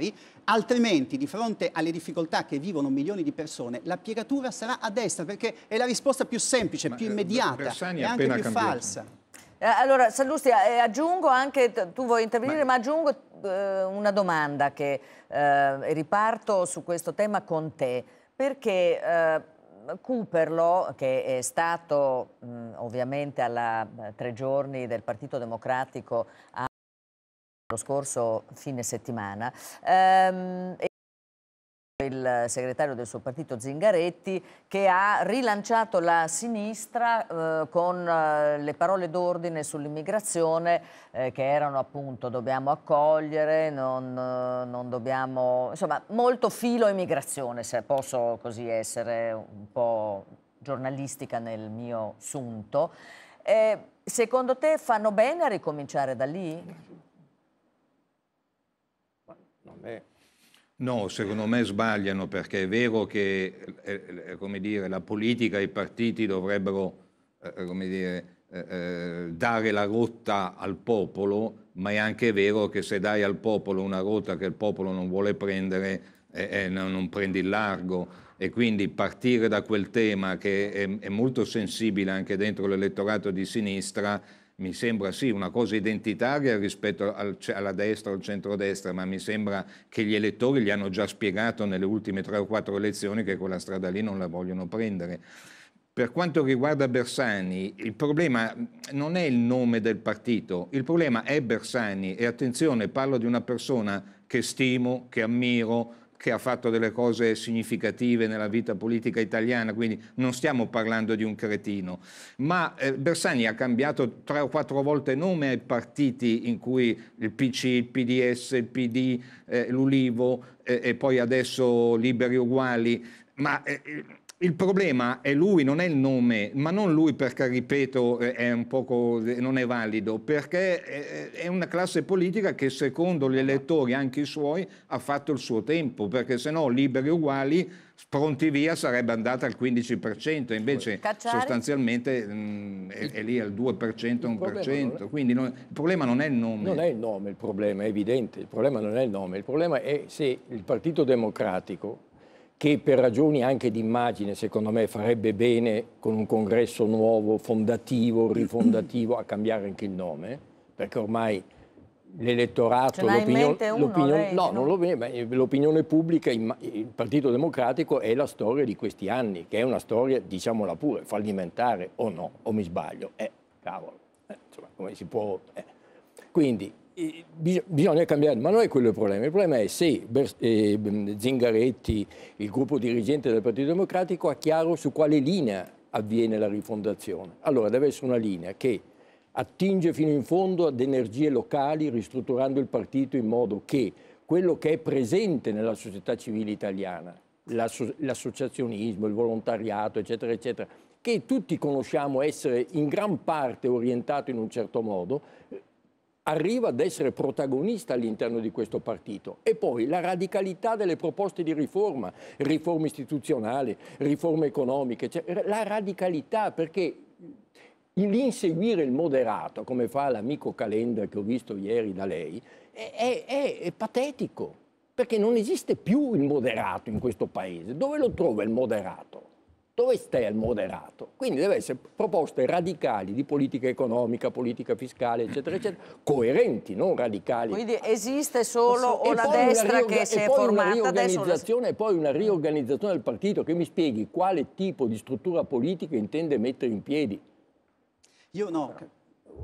straordinari, altrimenti di fronte alle difficoltà che vivono milioni di persone la piegatura sarà a destra perché è la risposta più semplice, Ma più eh, immediata e anche più cambiato. falsa. Eh, allora, Sallusti, eh, aggiungo anche, tu vuoi intervenire, ma, ma aggiungo eh, una domanda che eh, riparto su questo tema con te, perché eh, Cooperlo, che è stato mh, ovviamente alla tre giorni del Partito Democratico a lo scorso fine settimana. Ehm, il segretario del suo partito Zingaretti che ha rilanciato la sinistra eh, con eh, le parole d'ordine sull'immigrazione eh, che erano appunto dobbiamo accogliere, non, non, dobbiamo, insomma molto filo immigrazione se posso così essere un po' giornalistica nel mio sunto. secondo te fanno bene a ricominciare da lì? Eh. No, secondo me sbagliano perché è vero che eh, eh, dire, la politica e i partiti dovrebbero eh, dire, dare la rotta al popolo, ma è anche vero che se dai al popolo una rotta che il popolo non vuole prendere, non prendi il largo e quindi partire da quel tema che è molto sensibile anche dentro l'elettorato di sinistra mi sembra sì una cosa identitaria rispetto al, alla destra o al centrodestra, ma mi sembra che gli elettori gli hanno già spiegato nelle ultime tre o quattro elezioni che quella strada lì non la vogliono prendere. Per quanto riguarda Bersani, il problema non è il nome del partito, il problema è Bersani e attenzione, parlo di una persona che stimo, che ammiro, che ha fatto delle cose significative nella vita politica italiana, quindi non stiamo parlando di un cretino. Ma eh, Bersani ha cambiato tre o quattro volte nome ai partiti in cui il PC, il PDS, il PD, eh, l'Ulivo eh, e poi adesso Liberi Uguali. Ma eh, il problema è lui, non è il nome, ma non lui perché, ripeto, è un poco, non è valido, perché è una classe politica che secondo gli elettori, anche i suoi, ha fatto il suo tempo, perché se no liberi uguali, pronti via, sarebbe andata al 15%, invece Cacciari. sostanzialmente mh, mm, è, è, lì al 2%, 1%, è... quindi non, il problema non è il nome. Non è il nome il problema, è evidente, il problema non è il nome, il problema è se il Partito Democratico che per ragioni anche di immagine, secondo me, farebbe bene con un congresso nuovo, fondativo, rifondativo, a cambiare anche il nome, perché ormai l'elettorato, l'opinione, no, no? Eh, l'opinione pubblica, il Partito Democratico è la storia di questi anni, che è una storia, diciamola pure, fallimentare o no, o mi sbaglio. Eh, cavolo, eh, insomma, come si può... Eh. Quindi bisogna cambiare, ma non è quello il problema. Il problema è se eh, Zingaretti, il gruppo dirigente del Partito Democratico, ha chiaro su quale linea avviene la rifondazione. Allora deve essere una linea che attinge fino in fondo ad energie locali, ristrutturando il partito in modo che quello che è presente nella società civile italiana, l'associazionismo, il volontariato, eccetera, eccetera, che tutti conosciamo essere in gran parte orientato in un certo modo, arriva ad essere protagonista all'interno di questo partito. E poi la radicalità delle proposte di riforma, riforme istituzionali, riforme economiche, cioè la radicalità perché l'inseguire il moderato, come fa l'amico Calenda che ho visto ieri da lei, è, è, è patetico, perché non esiste più il moderato in questo paese. Dove lo trova il moderato? dove stai al moderato? Quindi deve essere proposte radicali di politica economica, politica fiscale, eccetera, eccetera, coerenti, non radicali. Quindi esiste solo e una destra una che si è formata adesso... E poi una riorganizzazione del partito che mi spieghi quale tipo di struttura politica intende mettere in piedi. Io no,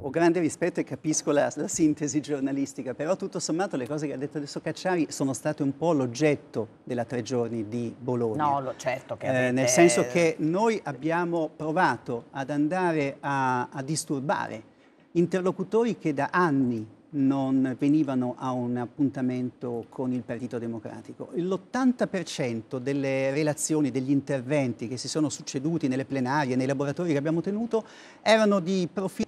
ho grande rispetto e capisco la, la, sintesi giornalistica, però tutto sommato le cose che ha detto adesso Cacciari sono state un po' l'oggetto della tre giorni di Bologna. No, lo, certo che avete... eh, Nel senso che noi abbiamo provato ad andare a, a disturbare interlocutori che da anni non venivano a un appuntamento con il Partito Democratico. L'80% delle relazioni, degli interventi che si sono succeduti nelle plenarie, nei laboratori che abbiamo tenuto, erano di profilo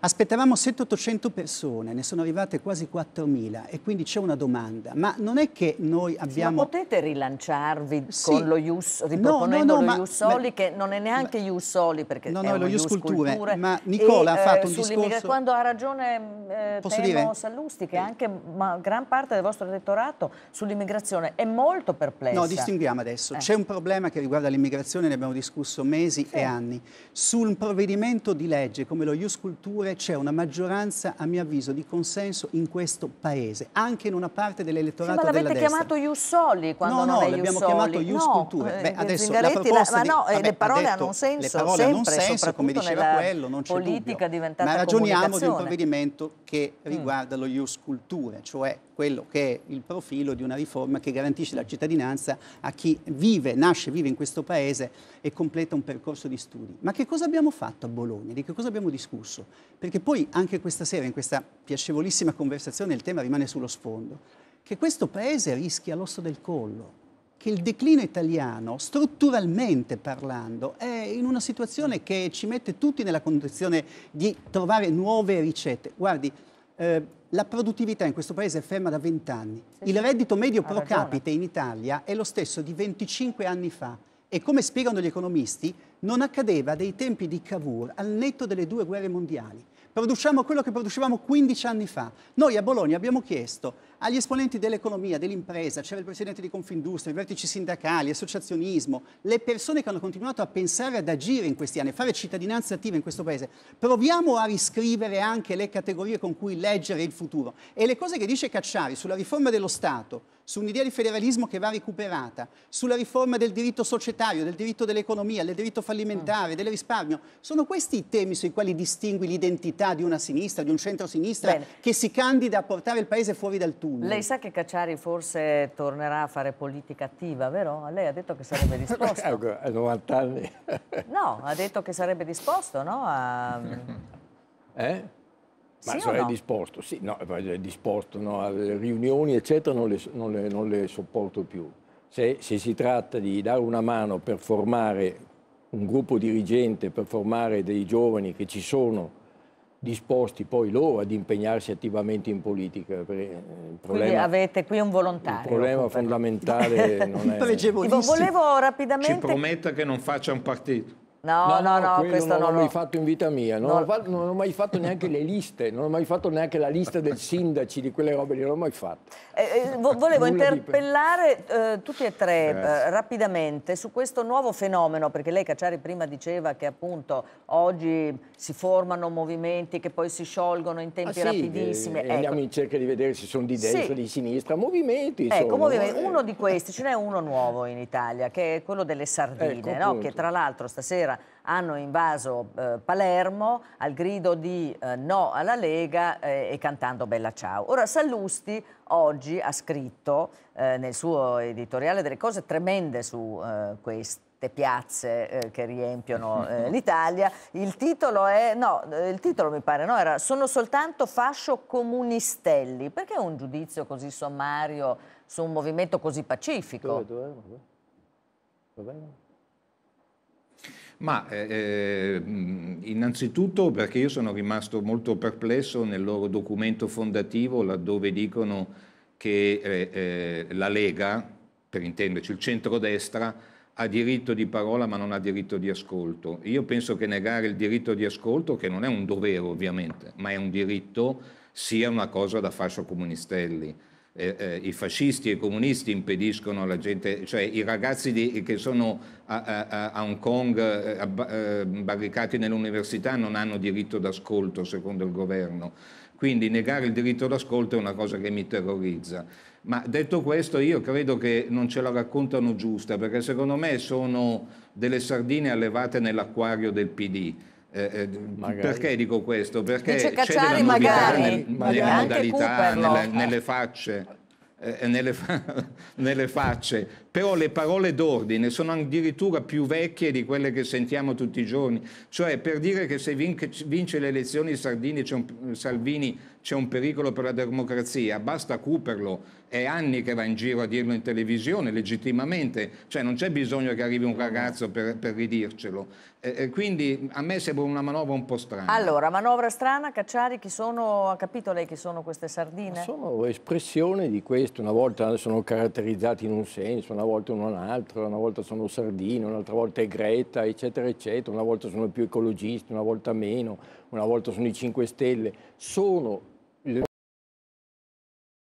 Aspettavamo 700-800 persone, ne sono arrivate quasi 4.000 e quindi c'è una domanda. Ma non è che noi abbiamo... Sì, potete rilanciarvi sì. con lo Ius, riproponendo no, no, no, lo Ius Soli, che non è neanche ma, Ius Soli perché no, no, è lo Ius Culture, culture ma Nicola e, ha eh, fatto eh, un discorso... Quando ha ragione eh, eh, Posso Temo dire? Sallusti, che eh. anche ma, gran parte del vostro elettorato sull'immigrazione è molto perplessa. No, distinguiamo adesso. Eh. C'è un problema che riguarda l'immigrazione, ne abbiamo discusso mesi sì. e anni. Sul provvedimento di legge come lo Ius Culture Eppure c'è una maggioranza, a mio avviso, di consenso in questo paese, anche in una parte dell'elettorato sì, ma della destra. Ma l'avete chiamato Jussoli quando no, non no, l'abbiamo chiamato Ius no, eh, Beh, eh, adesso la proposta la, di, no, eh, vabbè, le parole detto, hanno un senso, le parole sempre, hanno un senso, come diceva quello, non c'è politica dubbio. Ma ragioniamo di un provvedimento che mm. riguarda mm. lo Ius Culture, cioè quello che è il profilo di una riforma che garantisce la cittadinanza a chi vive, nasce, vive in questo paese e completa un percorso di studi. Ma che cosa abbiamo fatto a Bologna? Di che cosa abbiamo discusso? Perché poi anche questa sera, in questa piacevolissima conversazione, il tema rimane sullo sfondo, che questo paese rischia l'osso del collo che il declino italiano, strutturalmente parlando, è in una situazione che ci mette tutti nella condizione di trovare nuove ricette. Guardi, eh, la produttività in questo paese è ferma da 20 anni. Il reddito medio pro capite in Italia è lo stesso di 25 anni fa e come spiegano gli economisti non accadeva dei tempi di Cavour al netto delle due guerre mondiali. Produciamo quello che producevamo 15 anni fa. Noi a Bologna abbiamo chiesto agli esponenti dell'economia, dell'impresa, c'era il presidente di Confindustria, i vertici sindacali, associazionismo, le persone che hanno continuato a pensare ad agire in questi anni, a fare cittadinanza attiva in questo paese. Proviamo a riscrivere anche le categorie con cui leggere il futuro. E le cose che dice Cacciari sulla riforma dello Stato, su un'idea di federalismo che va recuperata, sulla riforma del diritto societario, del diritto dell'economia, del diritto fallimentare, del risparmio. Sono questi i temi sui quali distingui l'identità di una sinistra, di un centro-sinistra che si candida a portare il paese fuori dal tuo tunnel. Lei sa che Cacciari forse tornerà a fare politica attiva, vero? Lei ha detto che sarebbe disposto. Ecco, a 90 anni. no, ha detto che sarebbe disposto, no? A... Eh? Ma sì sarei no? disposto, sì, no, è disposto, no, alle riunioni eccetera non le, non le, non le sopporto più. Se, se, si tratta di dare una mano per formare un gruppo dirigente, per formare dei giovani che ci sono disposti poi loro ad impegnarsi attivamente in politica. Eh, problema, Quindi avete qui un volontario. Il problema fondamentale non è... Volevo rapidamente... Ci prometta che non faccia un partito. No, no, no, no questo non l'ho mai fatto in vita mia, non, no. ho fatto, non, ho mai fatto neanche le liste, non ho mai fatto neanche la lista del sindaci, di quelle robe non l'ho mai fatta. Eh, eh, volevo interpellare eh, tutti e tre eh, rapidamente su questo nuovo fenomeno, perché lei Cacciari prima diceva che appunto oggi si formano movimenti che poi si sciolgono in tempi ah, sì, rapidissimi. Ecco. Andiamo in cerca di vedere se sono di destra, sì. di sinistra, movimenti. Ecco, insomma. Ecco, movimenti. Eh. uno di questi, ce n'è uno nuovo in Italia, che è quello delle sardine, ecco, no? che tra l'altro stasera hanno invaso eh, Palermo al grido di eh, no alla Lega eh, e cantando Bella Ciao. Ora Sallusti oggi ha scritto eh, nel suo editoriale delle cose tremende su eh, questo piazze eh, che riempiono eh, l'Italia. Il titolo è, no, eh, il titolo mi pare, no, era Sono soltanto fascio comunistelli. Perché un giudizio così sommario su un movimento così pacifico? Dove, dove, dove? Ma eh, eh, innanzitutto perché io sono rimasto molto perplesso nel loro documento fondativo laddove dicono che eh, eh, la Lega, per intenderci il centrodestra, ha diritto di parola ma non ha diritto di ascolto. Io penso che negare il diritto di ascolto, che non è un dovere ovviamente, ma è un diritto, sia una cosa da fascio comunistelli eh, eh, i fascisti e i comunisti impediscono alla gente, cioè i ragazzi di, che sono a, a, a Hong Kong eh, eh, barricati nell'università non hanno diritto d'ascolto secondo il governo. Quindi negare il diritto d'ascolto è una cosa che mi terrorizza. Ma detto questo io credo che non ce la raccontano giusta perché secondo me sono delle sardine allevate nell'acquario del PD. Eh, eh perché dico questo? Perché Dice Cacciari c'è magari, nel, magari. nelle modalità, nella, nelle facce. nelle, fa- nelle, facce, eh, però le parole d'ordine sono addirittura più vecchie di quelle che sentiamo tutti i giorni. Cioè per dire che se vince le elezioni Sardini, c'è un, Salvini c'è un pericolo per la democrazia, basta Cuperlo, è anni che va in giro a dirlo in televisione legittimamente, cioè non c'è bisogno che arrivi un ragazzo per, per ridircelo. Eh, quindi a me sembra una manovra un po' strana. Allora, manovra strana, Cacciari, chi sono, ha capito lei chi sono queste sardine? Ma sono espressione di questo, una volta sono caratterizzati in un senso, una volta volta un altro, una volta sono Sardino, un'altra volta è Greta, eccetera, eccetera, una volta sono più ecologisti, una volta meno, una volta sono i 5 Stelle. Sono il,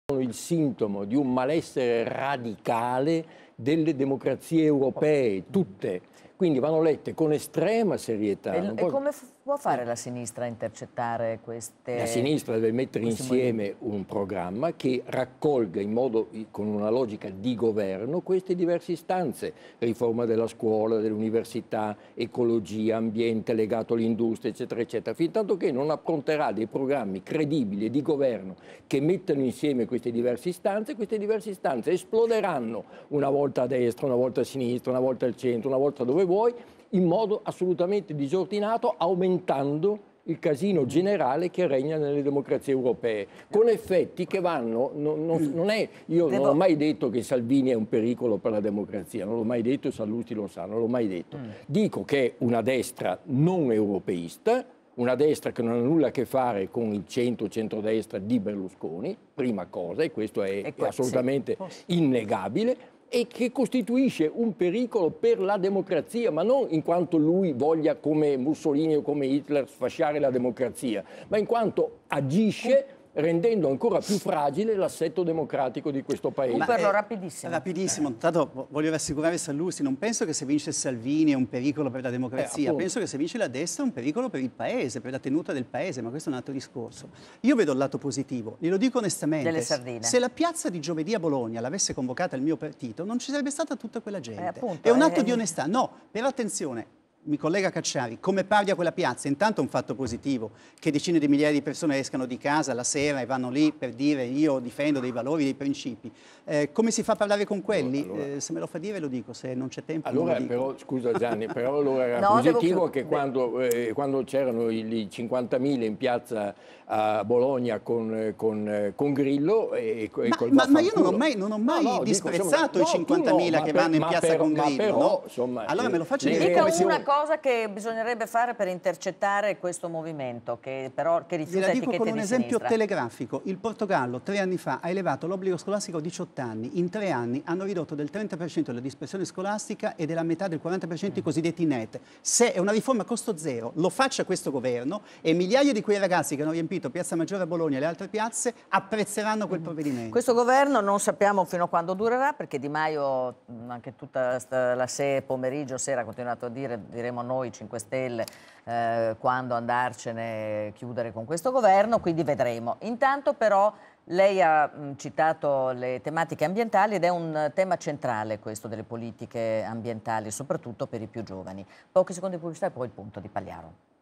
sono il sintomo di un malessere radicale delle democrazie europee, tutte. Quindi vanno lette con estrema serietà. E, e può... come può fare la sinistra a intercettare queste... La sinistra deve mettere insieme modelli. un programma che raccolga in modo, con una logica di governo queste diverse istanze. Riforma della scuola, dell'università, ecologia, ambiente legato all'industria, eccetera, eccetera. Fintanto che non appronterà dei programmi credibili di governo che mettano insieme queste diverse istanze, queste diverse istanze esploderanno una volta volta a destra, una volta a sinistra, una volta al centro, una volta dove vuoi, in modo assolutamente disordinato, aumentando il casino generale che regna nelle democrazie europee, con effetti che vanno, non, non, mm. non è, io Devo... non ho mai detto che Salvini è un pericolo per la democrazia, non l'ho mai detto e Sallusti lo sa, non l'ho mai detto. Mm. Dico che è una destra non europeista, una destra che non ha nulla a che fare con il centro-centrodestra di Berlusconi, prima cosa, e questo è, e qua, assolutamente sì. innegabile, e che costituisce un pericolo per la democrazia, ma non in quanto lui voglia come Mussolini o come Hitler sfasciare la democrazia, ma in quanto agisce rendendo ancora più fragile l'assetto democratico di questo Paese. Ma Cooperlo, rapidissimo. Rapidissimo, intanto voglio rassicurare Sallusti, non penso che se vince Salvini è un pericolo per la democrazia, eh, penso che se vince la destra è un pericolo per il Paese, per la tenuta del Paese, ma questo è un altro discorso. Io vedo il lato positivo, glielo dico onestamente, Delle sardine. se la piazza di giovedì a Bologna l'avesse convocata il mio partito, non ci sarebbe stata tutta quella eh, gente. Eh, appunto, è un eh, atto eh, di onestà, no, però attenzione, mi collega Cacciari, come parli a quella piazza, intanto è un fatto positivo, che decine di migliaia di persone escano di casa la sera e vanno lì per dire io difendo dei valori, dei principi. Eh, come si fa a parlare con quelli? Allora, eh, se me lo fa dire lo dico, se non c'è tempo allora, però, scusa Gianni, però allora era no, positivo che quando, eh, quando c'erano i 50.000 in piazza a Bologna con, con, con Grillo e, ma, col ma, ma io non ho mai, non ho mai no, no, disprezzato dico, insomma, i 50.000 che vanno in piazza per, con Grillo. Però, insomma, allora eh, me lo faccio dire. Dica una cosa cosa che bisognerebbe fare per intercettare questo movimento, che però che rifiuta Gliela dico con un esempio sinistra. telegrafico. Il Portogallo tre anni fa ha elevato l'obbligo scolastico a 18 anni. In tre anni hanno ridotto del 30% la dispersione scolastica e della metà del 40% mm. i cosiddetti net. Se è una riforma a costo zero, lo faccia questo governo e migliaia di quei ragazzi che hanno riempito Piazza Maggiore a Bologna e le altre piazze apprezzeranno quel mm. provvedimento. Questo governo non sappiamo fino a quando durerà perché Di Maio mm, anche tutta la se pomeriggio, sera ha continuato a dire decideremo noi 5 Stelle eh, quando andarcene chiudere con questo governo, quindi vedremo. Intanto però lei ha mh, mm, citato le tematiche ambientali ed è un tema centrale questo delle politiche ambientali, soprattutto per i più giovani. Pochi secondi di pubblicità e poi il punto di Pagliaro.